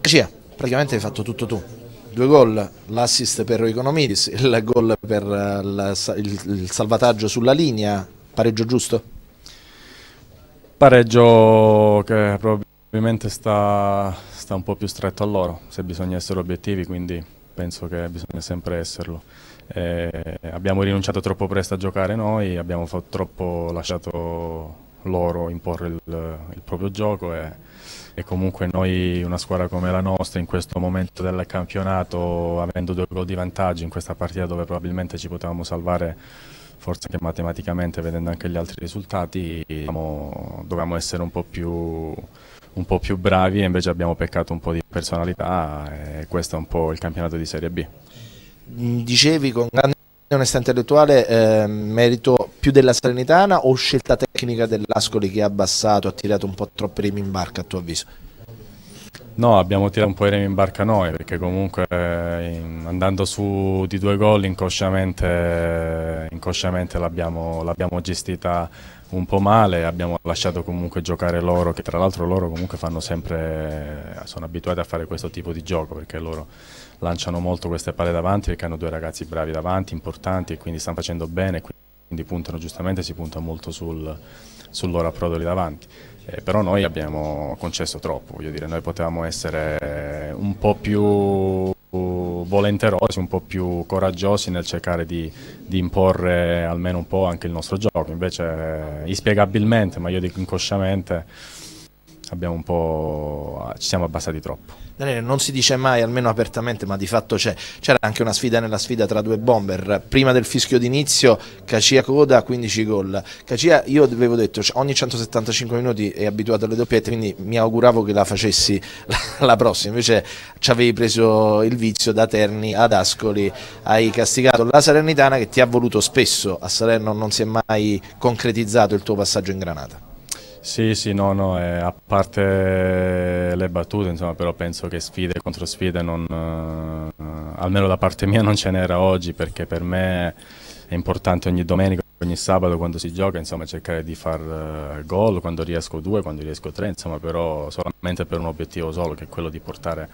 Cia, praticamente hai fatto tutto tu. Due gol, l'assist per Economidis, il gol per eh, il salvataggio sulla linea, pareggio giusto? Pareggio che probabilmente sta, sta un po' più stretto a loro, se bisogna essere obiettivi, quindi penso che bisogna sempre esserlo. Eh, abbiamo rinunciato troppo presto a giocare noi, abbiamo troppo lasciato loro imporre il, il proprio gioco e e comunque noi una squadra come la nostra in questo momento del campionato avendo due gol di vantaggio in questa partita dove probabilmente ci potevamo salvare forse anche matematicamente vedendo anche gli altri risultati diciamo, dovevamo essere un po' più, un po più bravi e invece abbiamo peccato un po' di personalità e questo è un po' il campionato di Serie B dicevi con grande Onestà intellettuale, eh, merito più della Salernitana o scelta tecnica dell'Ascoli che ha abbassato, ha tirato un po' troppi remi in barca a tuo avviso? No, abbiamo tirato un po' i remi in barca noi perché comunque in, andando su di due gol inconsciamente, inconsciamente l'abbiamo gestita un po' male, abbiamo lasciato comunque giocare loro che tra l'altro loro comunque fanno sempre, sono abituati a fare questo tipo di gioco perché loro lanciano molto queste palle davanti perché hanno due ragazzi bravi davanti, importanti e quindi stanno facendo bene. Quindi quindi puntano giustamente, si punta molto sul, sull'ora pro lì davanti. Eh, però noi abbiamo concesso troppo, voglio dire, noi potevamo essere un po' più volenterosi, un po' più coraggiosi nel cercare di, di imporre almeno un po' anche il nostro gioco, invece eh, inspiegabilmente, ma io dico inconsciamente, abbiamo un po' ci siamo abbassati troppo. Daniele, non si dice mai, almeno apertamente, ma di fatto c'è. C'era anche una sfida nella sfida tra due bomber. Prima del fischio d'inizio, Cacia coda, 15 gol. Cacia, io avevo detto, ogni 175 minuti è abituato alle doppiette, quindi mi auguravo che la facessi la, prossima. Invece ci avevi preso il vizio da Terni ad Ascoli, hai castigato la Salernitana che ti ha voluto spesso. A Salerno non si è mai concretizzato il tuo passaggio in Granata. Sì, sì, no, no, eh, a parte le battute, insomma, però penso che sfide contro sfide, non, eh, almeno da parte mia non ce n'era oggi, perché per me è importante ogni domenica, ogni sabato quando si gioca, insomma, cercare di far eh, gol, quando riesco due, quando riesco tre, insomma, però solamente per un obiettivo solo, che è quello di portare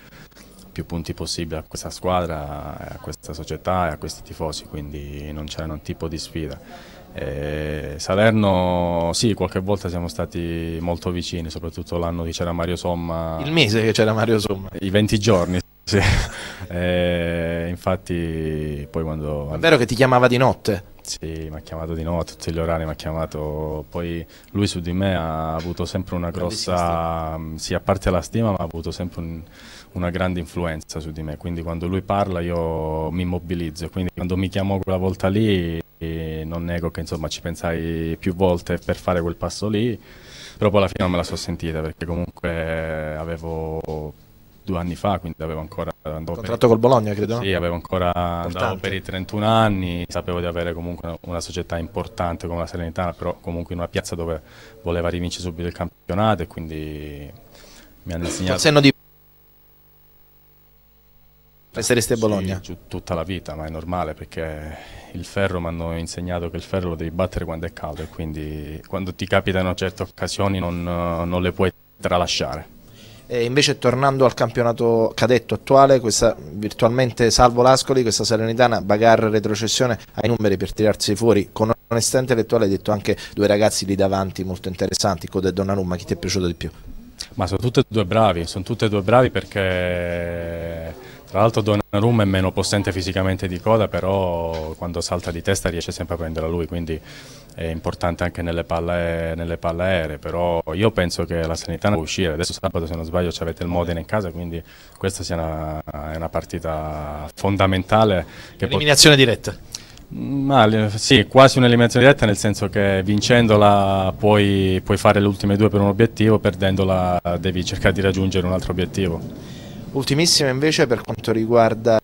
più punti possibile a questa squadra, a questa società e a questi tifosi, quindi non c'era un tipo di sfida. Eh, Salerno, sì, qualche volta siamo stati molto vicini, soprattutto l'anno che c'era Mario Somma. Il mese che c'era Mario Somma. I 20 giorni, sì. eh, infatti, poi quando. È vero che ti chiamava di notte? Sì, mi ha chiamato di notte, a tutti gli orari, mi ha chiamato. Poi lui su di me ha avuto sempre una grossa, mm, sì, a parte la stima, ma ha avuto sempre un, una grande influenza su di me. Quindi quando lui parla io mi immobilizzo. Quindi quando mi chiamo quella volta lì non nego che insomma ci pensai più volte per fare quel passo lì, però poi alla fine non me la sono sentita perché comunque avevo due anni fa, quindi avevo ancora... Andavo Contratto per... col Bologna, credo? Sì, avevo ancora... Importante. Andavo per i 31 anni, sapevo di avere comunque una società importante come la Serenità, però comunque in una piazza dove voleva rivincere subito il campionato e quindi mi hanno insegnato... Il di Restereste a Bologna? Sì, tutta la vita, ma è normale perché il ferro mi hanno insegnato che il ferro lo devi battere quando è caldo e quindi quando ti capitano certe occasioni non, non le puoi tralasciare. E invece tornando al campionato cadetto attuale, questa, virtualmente salvo l'Ascoli, questa Salernitana, bagarre, retrocessione, ai numeri per tirarsi fuori con onestà intellettuale, hai detto anche due ragazzi lì davanti molto interessanti, Coda e Donnarumma, chi ti è piaciuto di più? Ma sono tutti e due bravi, sono tutti e due bravi perché tra l'altro Donnarumma è meno possente fisicamente di coda, però quando salta di testa riesce sempre a prenderla lui, quindi è importante anche nelle palle, nelle palle aeree. Però io penso che la Sanitana può uscire, adesso sabato se non sbaglio avete il Modena in casa, quindi questa sia una, è una partita fondamentale. Eliminazione diretta. Mm, ma, sì, quasi un'eliminazione diretta nel senso che vincendola puoi, puoi fare le ultime due per un obiettivo, perdendola devi cercare di raggiungere un altro obiettivo. Ultimissima invece per quanto riguarda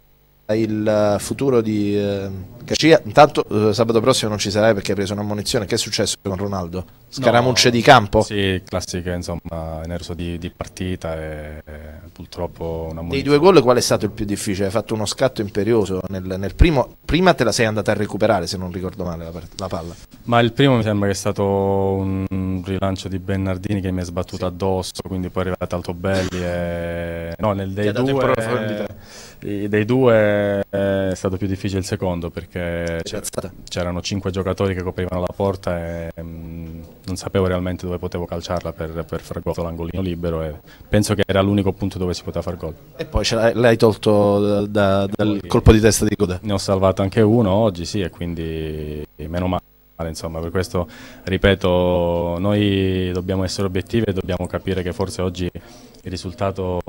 il eh, futuro di eh, Garcia. Intanto eh, sabato prossimo non ci sarai perché hai preso un'ammunizione, Che è successo con Ronaldo? Scaramucce no, di campo? Sì, classiche insomma, nervoso di, di partita e, e, purtroppo una Dei due gol qual è stato il più difficile? Hai fatto uno scatto imperioso nel, nel primo, prima te la sei andata a recuperare se non ricordo male la, la palla. Ma il primo mi sembra che è stato un, rilancio di Bernardini che mi ha sbattuto sì. addosso, quindi poi è arrivato Altobelli e... No, nel dei due... Eh, dei due eh, è stato più difficile il secondo perché c'erano cinque giocatori che coprivano la porta e... Mh, mm, non sapevo realmente dove potevo calciarla per, per far gol l'angolino libero e penso che era l'unico punto dove si poteva far gol. E poi ce l'hai tolto da, da, dal colpo di testa di Godè? Ne ho salvato anche uno oggi, sì, e quindi meno male. Insomma, per questo ripeto, noi dobbiamo essere obiettivi e dobbiamo capire che forse oggi il risultato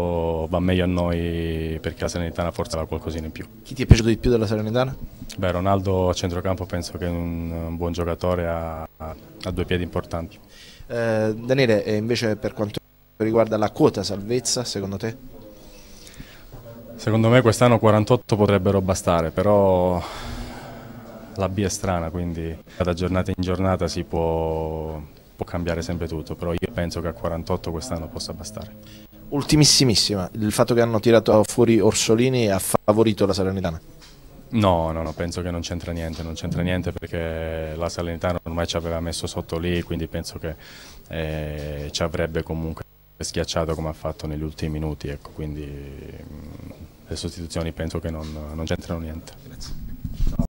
va meglio a noi perché la Salernitana forse ha qualcosina in più. Chi ti è piaciuto di più della Salernitana? Beh, Ronaldo a centrocampo penso che è un, buon giocatore, a, ha due piedi importanti. Eh, Daniele, invece per quanto riguarda la quota salvezza, secondo te? Secondo me quest'anno 48 potrebbero bastare, però la B è strana, quindi da giornata in giornata si può può cambiare sempre tutto, però io penso che a 48 quest'anno possa bastare. Ultimissimissima, il fatto che hanno tirato fuori Orsolini ha favorito la Salernitana? No, no, no, penso che non c'entra niente, non c'entra niente perché la Salernitana ormai ci aveva messo sotto lì, quindi penso che eh, ci avrebbe comunque schiacciato come ha fatto negli ultimi minuti, ecco, quindi mh, mm, le sostituzioni penso che non, non c'entrano niente. Grazie.